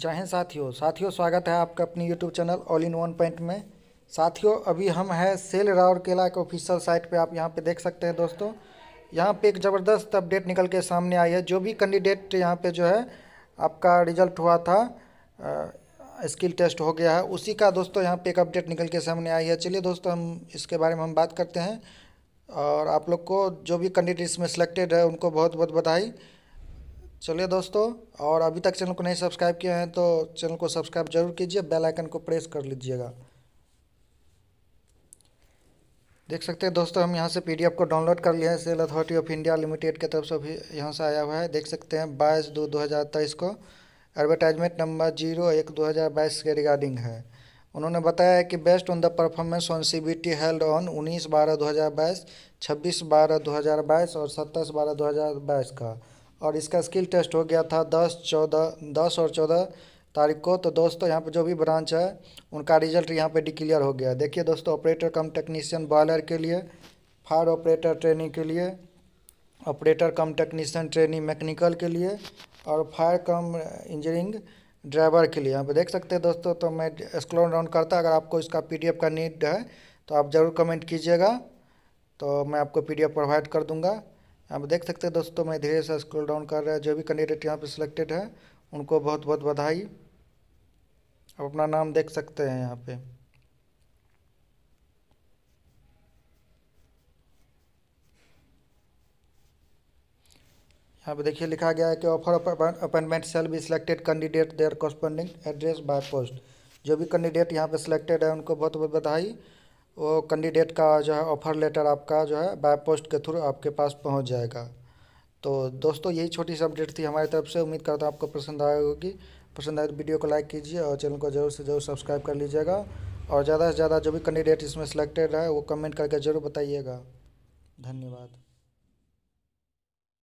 जय हिंद साथियों साथियों स्वागत है आपका अपनी YouTube channel all in one point में साथियों अभी हम हैं सेल राउरकेला के ऑफिशियल साइट पे आप यहाँ पे देख सकते हैं दोस्तों यहाँ पे एक ज़बरदस्त अपडेट निकल के सामने आई है जो भी कैंडिडेट यहाँ पे जो है आपका रिजल्ट हुआ था स्किल टेस्ट हो गया है उसी का दोस्तों यहाँ पर एक अपडेट निकल के सामने आई है चलिए दोस्तों हम इसके बारे में हम बात करते हैं और आप लोग को जो भी कैंडिडेट इसमें सेलेक्टेड है उनको बहुत बहुत बधाई चलिए दोस्तों और अभी तक चैनल को नहीं सब्सक्राइब किए हैं तो चैनल को सब्सक्राइब जरूर कीजिए बेल आइकन को प्रेस कर लीजिएगा देख सकते हैं दोस्तों हम यहाँ से पीडीएफ को डाउनलोड कर लिए हैं SAIL authority of India limited की तरफ से भी यहाँ से आया हुआ है देख सकते हैं बाईस दो दो हज़ार तेईस को एडवर्टाइजमेंट नंबर जीरो एक दो हज़ार बाईस के रिगार्डिंग है उन्होंने बताया है कि based on the performance on C B T held on उन्नीस बारह दो हज़ार बाईस छब्बीस बारह दो हज़ार बाईस और सत्ताईस बारह दो हज़ार बाईस का और इसका स्किल टेस्ट हो गया था दस चौदह दस और चौदह तारीख को तो दोस्तों यहाँ पर जो भी ब्रांच है उनका रिजल्ट यहाँ पर डिक्लियर हो गया देखिए दोस्तों ऑपरेटर कम टेक्नीशियन बॉयलर के लिए फायर ऑपरेटर ट्रेनिंग के लिए operator cum technician training mechanical के लिए और फायर कम इंजीनियरिंग ड्राइवर के लिए यहाँ पर देख सकते हैं दोस्तों तो मैं स्क्रॉल डाउन करता अगर आपको इसका पीडीएफ का नीड है तो आप ज़रूर कमेंट कीजिएगा तो मैं आपको पीडीएफ प्रोवाइड कर दूँगा आप देख सकते हैं दोस्तों मैं धीरे से स्क्रॉल डाउन कर रहा है जो भी कैंडिडेट यहाँ पे सिलेक्टेड है उनको बहुत बहुत बधाई आप अपना नाम देख सकते हैं यहाँ पे यहाँ पे देखिए लिखा गया है कि offer appointment shall be selected candidate their corresponding address by post जो भी कैंडिडेट यहाँ पे सिलेक्टेड है उनको बहुत बहुत बधाई वो कैंडिडेट का जो है ऑफ़र लेटर आपका जो है बाय पोस्ट के थ्रू आपके पास पहुंच जाएगा तो दोस्तों यही छोटी सी अपडेट थी हमारी तरफ से उम्मीद करता हूँ आपको पसंद आए होगी पसंद आए तो वीडियो को लाइक कीजिए और चैनल को जरूर से जरूर सब्सक्राइब कर लीजिएगा और ज़्यादा से ज़्यादा जो भी कैंडिडेट इसमें सेलेक्टेड है वो कमेंट करके ज़रूर बताइएगा धन्यवाद